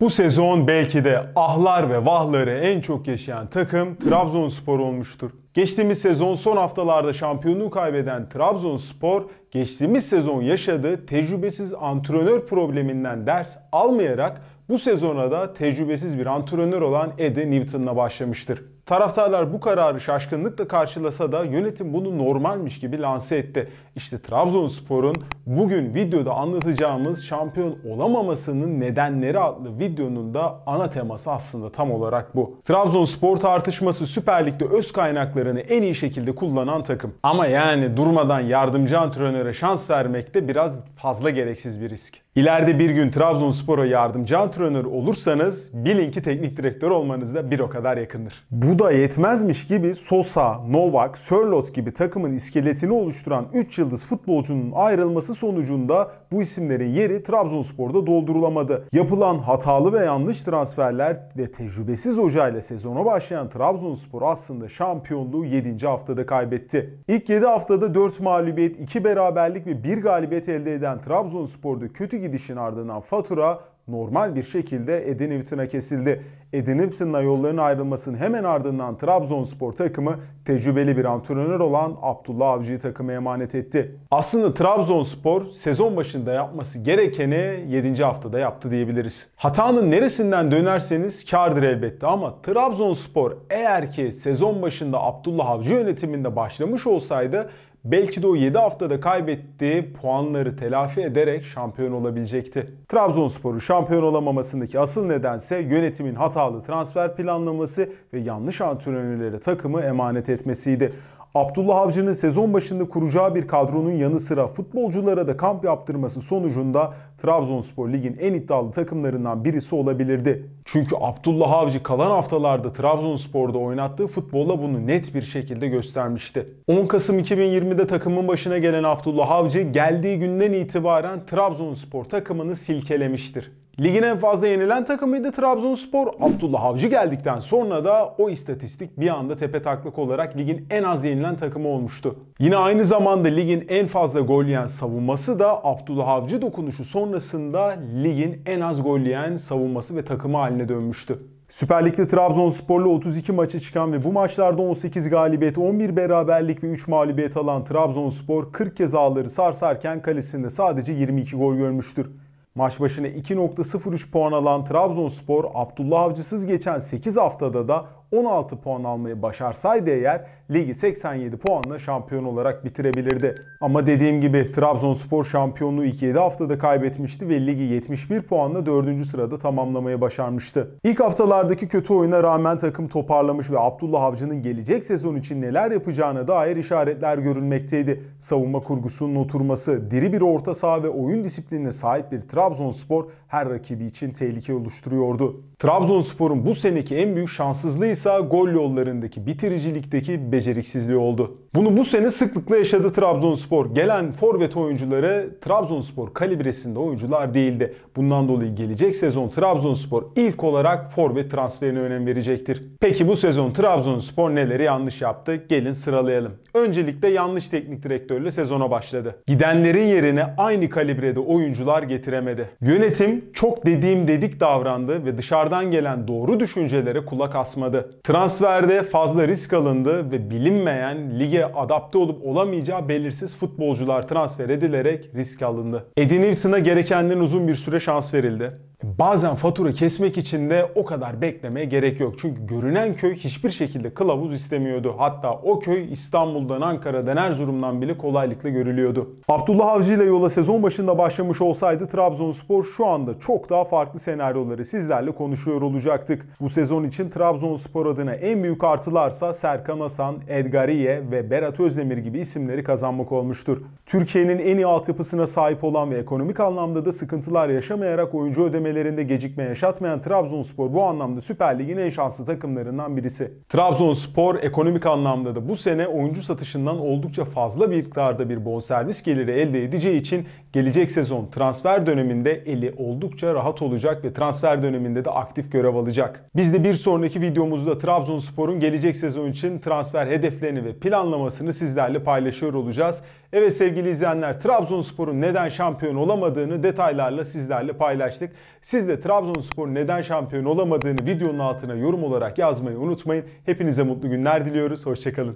Bu sezon belki de ahlar ve vahları en çok yaşayan takım Trabzonspor olmuştur. Geçtiğimiz sezon son haftalarda şampiyonluğu kaybeden Trabzonspor geçtiğimiz sezon yaşadığı tecrübesiz antrenör probleminden ders almayarak bu sezona da tecrübesiz bir antrenör olan Eddie Newton'la başlamıştır. Taraftarlar bu kararı şaşkınlıkla karşılasa da yönetim bunu normalmiş gibi lanse etti. İşte Trabzonspor'un bugün videoda anlatacağımız şampiyon olamamasının nedenleri adlı videonun da ana teması aslında tam olarak bu. Trabzonspor tartışması Süper Lig'de öz kaynaklarını en iyi şekilde kullanan takım. Ama yani durmadan yardımcı antrenöre şans vermek de biraz fazla gereksiz bir risk. İleride bir gün Trabzonspor'a yardımcı antrenör olursanız bilin ki teknik direktör olmanız da bir o kadar yakındır. Bu da yetmezmiş gibi Sosa, Novak, Sörlot gibi takımın iskeletini oluşturan 3 yıldız futbolcunun ayrılması sonucunda bu isimlerin yeri Trabzonspor'da doldurulamadı. Yapılan hatalı ve yanlış transferler ve tecrübesiz hocayla sezona başlayan Trabzonspor aslında şampiyonluğu 7. haftada kaybetti. İlk 7 haftada 4 mağlubiyet, 2 beraberlik ve 1 galibiyet elde eden Trabzonspor'da kötü gidişin ardından fatura normal bir şekilde Eddie Newton'a kesildi. Eddie Newton'la yollarının ayrılmasının hemen ardından Trabzonspor takımı tecrübeli bir antrenör olan Abdullah Avcı'yı takıma emanet etti. Aslında Trabzonspor sezon başında yapması gerekeni 7. haftada yaptı diyebiliriz. Hatanın neresinden dönerseniz kardır elbette ama Trabzonspor eğer ki sezon başında Abdullah Avcı yönetiminde başlamış olsaydı belki de o 7 haftada kaybettiği puanları telafi ederek şampiyon olabilecekti. Trabzonspor'un şampiyon olamamasındaki asıl nedense yönetimin hatalı transfer planlaması ve yanlış antrenörlere takımı emanet etmesiydi. Abdullah Avcı'nın sezon başında kuracağı bir kadronun yanı sıra futbolculara da kamp yaptırması sonucunda Trabzonspor ligin en iddialı takımlarından birisi olabilirdi. Çünkü Abdullah Avcı kalan haftalarda Trabzonspor'da oynattığı futbolla bunu net bir şekilde göstermişti. 10 Kasım 2020'de takımın başına gelen Abdullah Avcı geldiği günden itibaren Trabzonspor takımını silkelemiştir. Ligin en fazla yenilen takımıydı Trabzonspor. Abdullah Avcı geldikten sonra da o istatistik bir anda tepe taklak olarak ligin en az yenilen takımı olmuştu. Yine aynı zamanda ligin en fazla gol yiyen savunması da Abdullah Avcı dokunuşu sonrasında ligin en az gol yiyen savunması ve takımı haline dönmüştü. Süper Lig'de Trabzonspor'la 32 maça çıkan ve bu maçlarda 18 galibiyet, 11 beraberlik ve 3 mağlubiyet alan Trabzonspor 40 kez ağları sarsarken kalesinde sadece 22 gol görmüştür. Maç başına 2.03 puan alan Trabzonspor Abdullah Avcısız geçen 8 haftada da 16 puan almayı başarsaydı eğer ligi 87 puanla şampiyon olarak bitirebilirdi. Ama dediğim gibi Trabzonspor şampiyonluğu ilk 7 haftada kaybetmişti ve ligi 71 puanla 4. sırada tamamlamayı başarmıştı. İlk haftalardaki kötü oyuna rağmen takım toparlamış ve Abdullah Avcı'nın gelecek sezon için neler yapacağına dair işaretler görülmekteydi. Savunma kurgusunun oturması, diri bir orta saha ve oyun disiplinine sahip bir Trabzonspor her rakibi için tehlike oluşturuyordu. Trabzonspor'un bu seneki en büyük şanssızlığı ise gol yollarındaki bitiricilikteki beceriksizliği oldu. Bunu bu sene sıklıkla yaşadı Trabzonspor. Gelen forvet oyuncuları Trabzonspor kalibresinde oyuncular değildi. Bundan dolayı gelecek sezon Trabzonspor ilk olarak forvet transferine önem verecektir. Peki bu sezon Trabzonspor neleri yanlış yaptı? Gelin sıralayalım. Öncelikle yanlış teknik direktörle sezona başladı. Gidenlerin yerine aynı kalibrede oyuncular getiremedi. Yönetim çok dediğim dedik davrandı ve dışarıdan gelen doğru düşüncelere kulak asmadı. Transferde fazla risk alındı ve bilinmeyen lige adapte olup olamayacağı belirsiz futbolcular transfer edilerek risk alındı. Edinilson'a gerekenlerin uzun bir süre şans verildi. Bazen fatura kesmek için de o kadar beklemeye gerek yok. Çünkü görünen köy hiçbir şekilde kılavuz istemiyordu. Hatta o köy İstanbul'dan, Ankara'dan, Erzurum'dan bile kolaylıkla görülüyordu. Abdullah Avcı ile yola sezon başında başlamış olsaydı Trabzonspor şu anda çok daha farklı senaryoları sizlerle konuşuyor olacaktık. Bu sezon için Trabzonspor adına en büyük artılarsa Serkan Hasan, Edgariye ve Berat Özdemir gibi isimleri kazanmak olmuştur. Türkiye'nin en iyi altyapısına sahip olan ve ekonomik anlamda da sıkıntılar yaşamayarak oyuncu ödeme ödemelerinde gecikme yaşatmayan Trabzonspor bu anlamda Süper Lig'in en şanslı takımlarından birisi. Trabzonspor ekonomik anlamda da bu sene oyuncu satışından oldukça fazla bir miktarda bir bonservis geliri elde edeceği için gelecek sezon transfer döneminde eli oldukça rahat olacak ve transfer döneminde de aktif görev alacak. Biz de bir sonraki videomuzda Trabzonspor'un gelecek sezon için transfer hedeflerini ve planlamasını sizlerle paylaşıyor olacağız. Evet sevgili izleyenler Trabzonspor'un neden şampiyon olamadığını detaylarla sizlerle paylaştık. Siz de Trabzonspor'un neden şampiyon olamadığını videonun altına yorum olarak yazmayı unutmayın. Hepinize mutlu günler diliyoruz. Hoşçakalın.